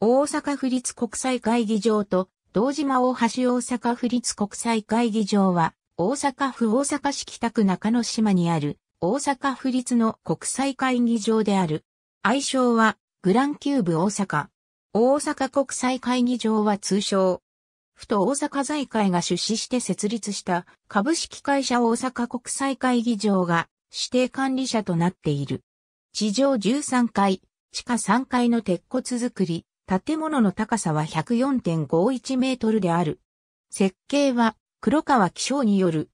大阪府立国際会議場と、堂島大橋大阪府立国際会議場は、大阪府大阪市北区中野島にある、大阪府立の国際会議場である。愛称は、グランキューブ大阪。大阪国際会議場は通称。府と大阪財界が出資して設立した株式会社大阪国際会議場が指定管理者となっている。地上13階、地下3階の鉄骨造り、建物の高さは104.51メートルである。設計は黒川気象による。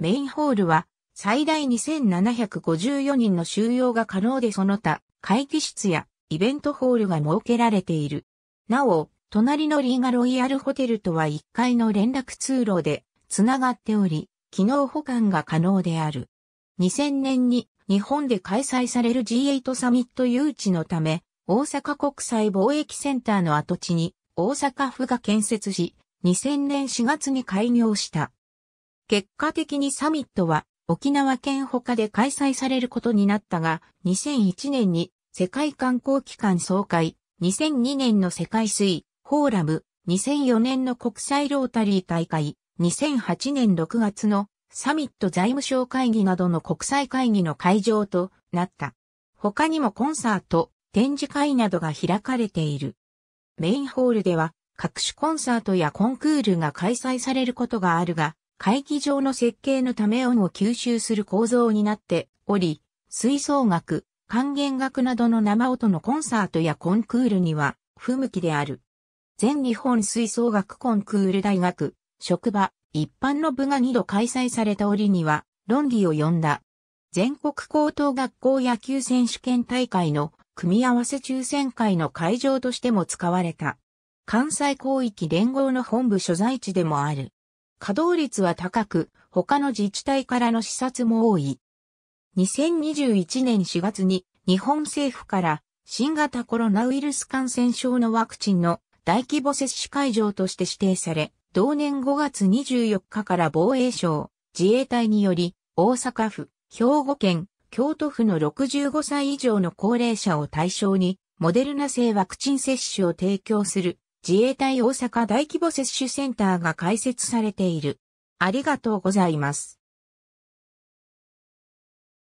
メインホールは最大2754人の収容が可能でその他、会議室やイベントホールが設けられている。なお、隣のリーガロイヤルホテルとは1階の連絡通路でつながっており、機能保管が可能である。2000年に日本で開催される G8 サミット誘致のため、大阪国際貿易センターの跡地に大阪府が建設し、2000年4月に開業した。結果的にサミットは沖縄県他で開催されることになったが、2001年に世界観光機関総会、2002年の世界水、フォーラム、2004年の国際ロータリー大会、2008年6月のサミット財務省会議などの国際会議の会場となった。他にもコンサート、展示会などが開かれている。メインホールでは各種コンサートやコンクールが開催されることがあるが、会議場の設計のため音を吸収する構造になっており、吹奏楽、管弦楽などの生音のコンサートやコンクールには不向きである。全日本吹奏楽コンクール大学、職場、一般の部が2度開催された折には論議を呼んだ。全国高等学校野球選手権大会の組み合わせ抽選会の会場としても使われた。関西広域連合の本部所在地でもある。稼働率は高く、他の自治体からの視察も多い。2021年4月に日本政府から新型コロナウイルス感染症のワクチンの大規模接種会場として指定され、同年5月24日から防衛省、自衛隊により、大阪府、兵庫県、京都府の65歳以上の高齢者を対象に、モデルナ製ワクチン接種を提供する自衛隊大阪大規模接種センターが開設されている。ありがとうございます。